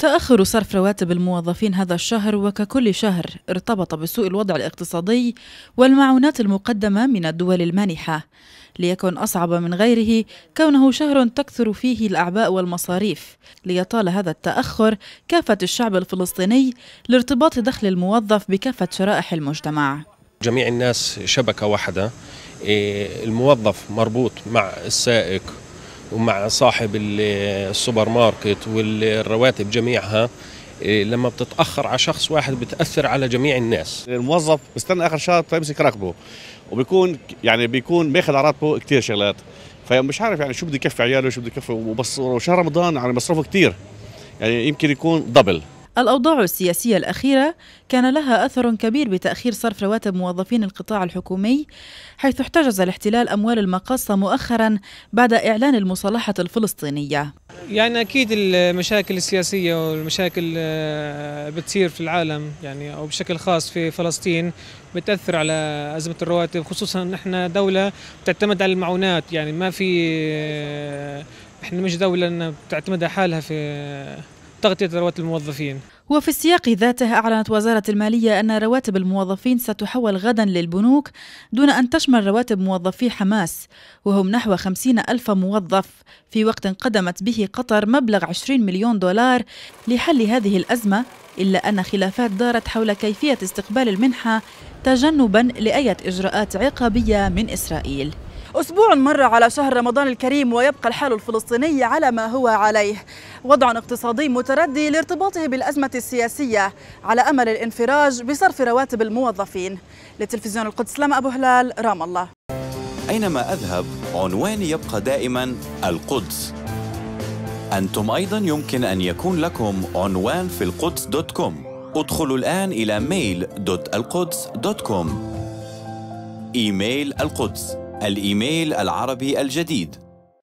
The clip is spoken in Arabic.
تأخر صرف رواتب الموظفين هذا الشهر وككل شهر ارتبط بسوء الوضع الاقتصادي والمعونات المقدمة من الدول المانحة ليكن أصعب من غيره كونه شهر تكثر فيه الأعباء والمصاريف ليطال هذا التأخر كافة الشعب الفلسطيني لارتباط دخل الموظف بكافة شرائح المجتمع جميع الناس شبكة واحدة إيه، الموظف مربوط مع السائق ومع صاحب السوبر ماركت والرواتب جميعها إيه، لما بتتاخر على شخص واحد بتاثر على جميع الناس الموظف بستنى اخر شهر فيمسك طيب راتبه وبيكون يعني بيكون ماخذ على راتبه كثير شغلات فمش عارف يعني شو بده يكفي عياله شو بده يكفي وبس وشهر رمضان يعني مصروفه كثير يعني يمكن يكون دبل الأوضاع السياسية الأخيرة كان لها أثر كبير بتأخير صرف رواتب موظفين القطاع الحكومي حيث احتجز الاحتلال أموال المقاصة مؤخرا بعد إعلان المصالحة الفلسطينية يعني أكيد المشاكل السياسية والمشاكل آه، بتصير في العالم يعني أو بشكل خاص في فلسطين بتأثر على أزمة الرواتب خصوصا نحن دولة بتعتمد على المعونات يعني ما في آه، احنا مش دولة بتعتمد على حالها في آه، تغطية رواتب الموظفين وفي السياق ذاته أعلنت وزارة المالية أن رواتب الموظفين ستحول غدا للبنوك دون أن تشمل رواتب موظفي حماس وهم نحو خمسين ألف موظف في وقت قدمت به قطر مبلغ 20 مليون دولار لحل هذه الأزمة إلا أن خلافات دارت حول كيفية استقبال المنحة تجنبا لأية إجراءات عقابية من إسرائيل أسبوع مر على شهر رمضان الكريم ويبقى الحال الفلسطيني على ما هو عليه وضع اقتصادي متردي لارتباطه بالأزمة السياسية على أمل الانفراج بصرف رواتب الموظفين لتلفزيون القدس لما أبو هلال رام الله أينما أذهب عنواني يبقى دائما القدس أنتم أيضا يمكن أن يكون لكم عنوان في القدس دوت كوم ادخلوا الآن إلى ميل دوت القدس دوت كوم إيميل القدس الإيميل العربي الجديد